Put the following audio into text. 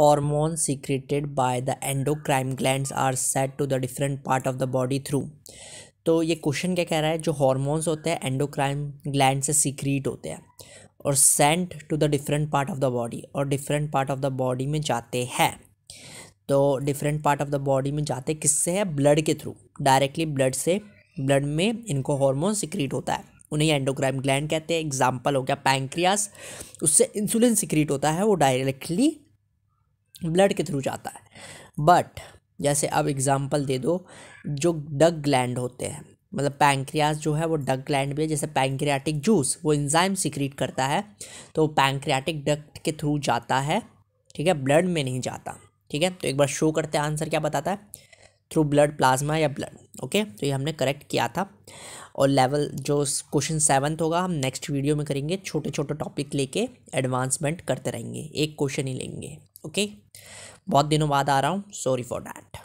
Hormones secreted by the endocrine glands are sent to the different part of the body through तो ये question क्या कह रहा है जो हॉर्मोन्स होते हैं एंडोक्राइन ग्लैंड से सीक्रीट होते हैं और sent to the different part of the body और different part of the body में जाते हैं तो different part of the body में जाते किससे है ब्लड के थ्रू डायरेक्टली ब्लड से ब्लड में इनको हॉर्मोन सिक्रीट होता है उन्हें एंडोक्राइन ग्लैंड कहते हैं एग्जाम्पल हो गया पैंक्रियास उससे इंसुलिन सिक्रीट होता है वो डायरेक्टली ब्लड के थ्रू जाता है बट जैसे अब एग्ज़ाम्पल दे दो जो डग ग्लैंड होते हैं मतलब पैंक्रियाज जो है वो डग ग्लैंड भी है जैसे पैंक्रियाटिक जूस वो इंजाइम सिक्रीट करता है तो पैंक्रियाटिक डक्ट के थ्रू जाता है ठीक है ब्लड में नहीं जाता ठीक है तो एक बार शो करते हैं आंसर क्या बताता है थ्रू ब्लड प्लाज्मा या ब्लड ओके तो ये हमने करेक्ट किया था और लेवल जो क्वेश्चन सेवन्थ होगा हम नेक्स्ट वीडियो में करेंगे छोटे छोटे टॉपिक लेके एडवांसमेंट करते रहेंगे एक क्वेश्चन ही लेंगे ओके okay? बहुत दिनों बाद आ रहा हूँ सॉरी फॉर डैट